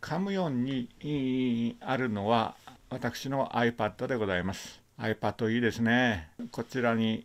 カム4にあるのは私の iPad でございます iPad いいですねこちらに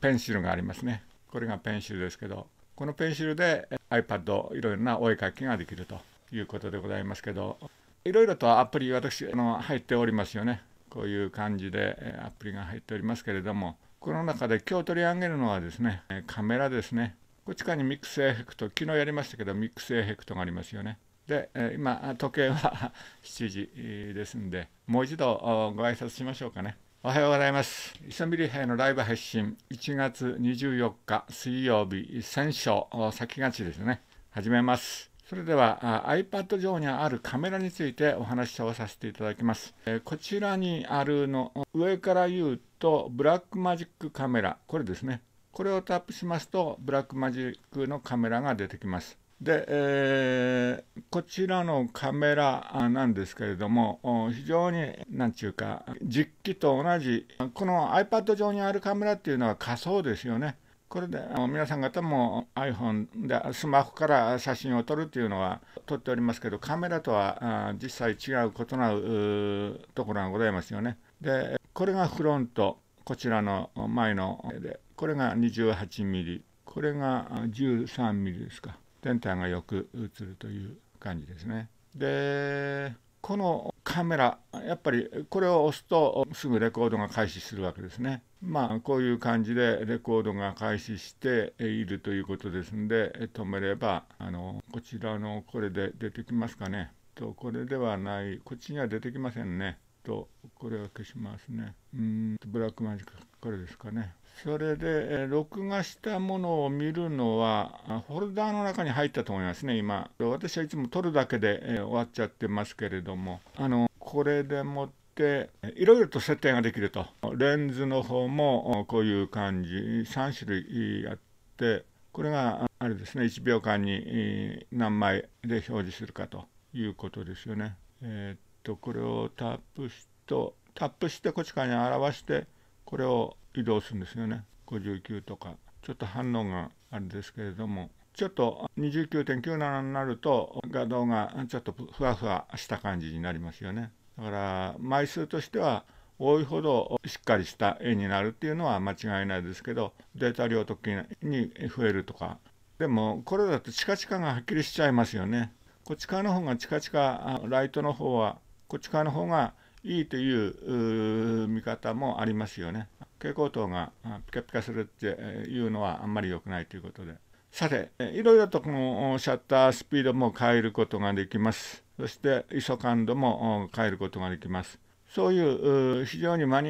ペンシルがありますねこれがペンシルですけどこのペンシルで iPad いろいろなお絵かきができるということでございますけどいろいろとアプリ私あの入っておりますよねこういう感じでアプリが入っておりますけれどもこの中で今日取り上げるのはですねカメラですねこっち側にミックスエフェクト、昨日やりましたけど、ミックスエフェクトがありますよね。で、今、時計は7 時ですんで、もう一度ご挨拶しましょうかね。おはようございます。イサミリヘイのライブ配信、1月24日水曜日、戦勝先勝ちですね。始めます。それでは iPad 上にあるカメラについてお話をさせていただきます。こちらにあるの上から言うとブラックマジックカメラこれですねこれをタップしますとブラックマジックのカメラが出てきます。で、えー、こちらのカメラなんですけれども非常に何ちゅうか実機と同じこの iPad 上にあるカメラっていうのは仮想ですよね。これで皆さん方も iPhone でスマホから写真を撮るっていうのは撮っておりますけどカメラとは実際違う異なるところがございますよね。でこれがフロントこちらの前のでこれが 28mm これが 13mm ですか全体がよく映るという感じですねでこのカメラやっぱりこれを押すとすぐレコードが開始するわけですねまあこういう感じでレコードが開始しているということですんで止めればあのこちらのこれで出てきますかねとこれではないこっちには出てきませんねとこれは消しますねうんブラックマジックからですかねそれで、え録画したものを見るのはフォルダーの中に入ったと思いますね今私はいつも撮るだけで、え終わっちゃってますけれどもあのこれでもっていろいろと設定ができるとレンズの方もこういう感じ3種類あってこれがあれですね1秒間に何枚で表示するかということですよねえー、っとこれをタップしてとタップしてこちかに表してこれを移動するんですよね59とかちょっと反応があれですけれどもちょっと29.97になると画像がちょっとふわふわした感じになりますよねだから枚数としては多いほどしっかりした絵になるっていうのは間違いないですけどデータ量的に増えるとかでもこれだとチカチカがはっきりしちゃいますよねこっち側の方がチカチカライトの方はこっち側の方がいいという見方もありますよね。蛍光灯がピカピカするっていうのはあんまり良くないということで。さて、いろいろとこのシャッタースピードも変えることができます。そして ISO 感度も変えることができます。そういう非常にマ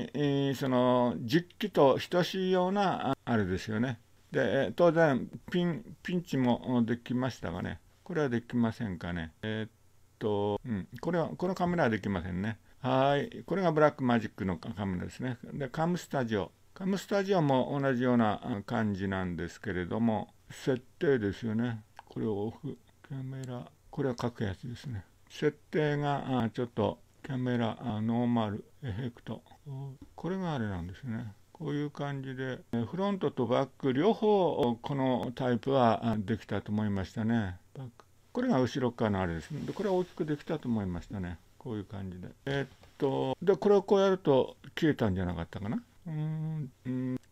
その実機と等しいようなあれですよね。で当然ピンピンチもできましたがねこれはできませんかね。えー、っと、うん、これはこのカメラはできませんね。はい。これがブラックマジックのカムですね。で、カムスタジオ。カムスタジオも同じような感じなんですけれども、設定ですよね。これをオフ。キャメラ。これは書くやつですね。設定がちょっとキャメラノーマルエフェクトこれがあれなんですねこういう感じでフロントとバック両方このタイプはできたと思いましたねこれが後ろ側のあれですねこれは大きくできたと思いましたねこういう感じでえー、っとでこれをこうやると消えたんじゃなかったかなうーん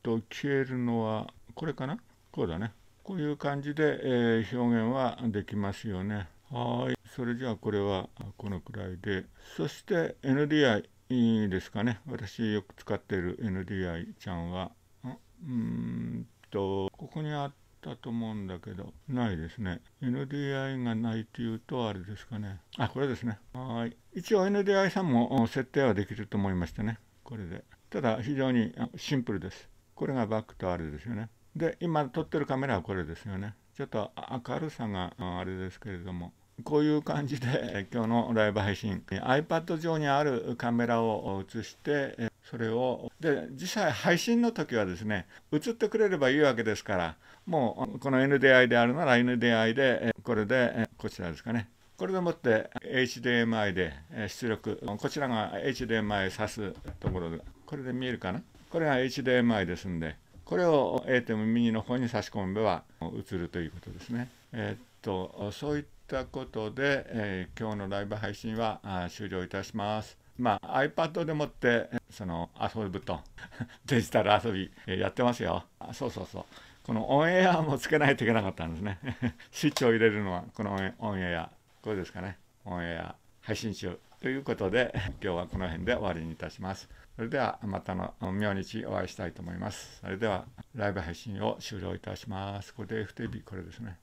と消えるのはこれかなこうだねこういう感じで、えー、表現はできますよねはいそれじゃあこれはこのくらいでそして NDI いいですかね私よく使っている NDI ちゃんはうんとここにあっったと思うんだけど、ないですね。NDI がないっていうと、あれですかね。あ、これですね。はい。一応 NDI さんも設定はできると思いましてね。これで。ただ、非常にシンプルです。これがバックとあれですよね。で、今撮ってるカメラはこれですよね。ちょっと明るさがあれですけれども、こういう感じで今日のライブ配信 iPad 上にあるカメラを映してそれをで実際配信の時はですね映ってくれればいいわけですからもうこの NDI であるなら NDI でこれでこちらですかねこれでもって HDMI で出力こちらが HDMI 挿すところでこれで見えるかなこれが HDMI ですんでこれを A も、右の方に差し込めば映るということですね。えー、っとそういっしたことで、えー、今日のライブ配信は終了いたします。まあ、iPad でもってその遊ぶと デジタル遊び、えー、やってますよ。あそうそうそう。このオンエアもつけないといけなかったんですね。スイッチを入れるのはこのオンエア。これですかね。オンエア配信中。ということで今日はこの辺で終わりにいたします。それではまたの明日お会いしたいと思います。それではライブ配信を終了いたします。これで FTB これですね。